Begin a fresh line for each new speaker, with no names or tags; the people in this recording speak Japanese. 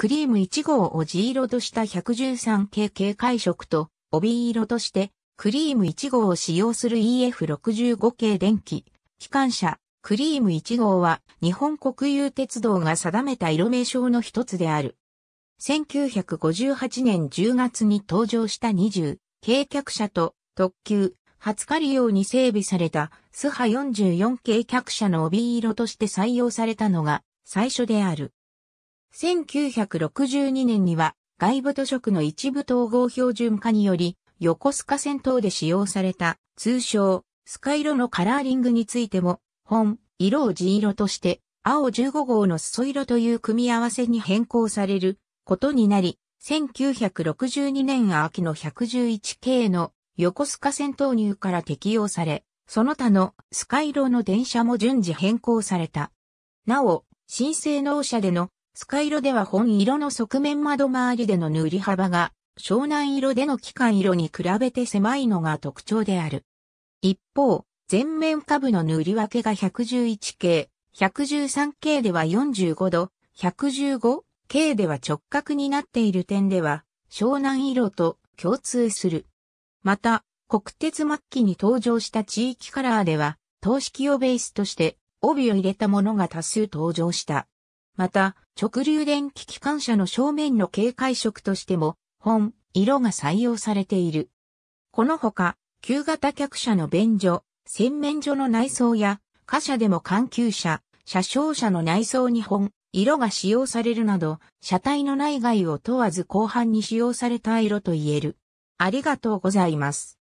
クリーム1号を地色とした 113K 系解色と、帯色として、クリーム1号を使用する EF65 系電気、機関車、クリーム1号は日本国有鉄道が定めた色名称の一つである。1958年10月に登場した20、軽客車と特急、20日利用に整備されたスハ44系客車の帯色として採用されたのが最初である。1962年には外部図色の一部統合標準化により横須賀線等で使用された通称スカイロのカラーリングについても本色を地色として青15号の裾色という組み合わせに変更されることになり1962年秋の1 1 1系の横須賀線投入から適用され、その他のスカイロの電車も順次変更された。なお、新生納車でのスカイロでは本色の側面窓周りでの塗り幅が、湘南色での機関色に比べて狭いのが特徴である。一方、全面株の塗り分けが111系、113系では45度、115系では直角になっている点では、湘南色と共通する。また、国鉄末期に登場した地域カラーでは、等式をベースとして、帯を入れたものが多数登場した。また、直流電気機関車の正面の警戒色としても、本、色が採用されている。このほか、旧型客車の便所、洗面所の内装や、貨車でも緩急車、車掌車の内装に本、色が使用されるなど、車体の内外を問わず後半に使用された色と言える。ありがとうございます。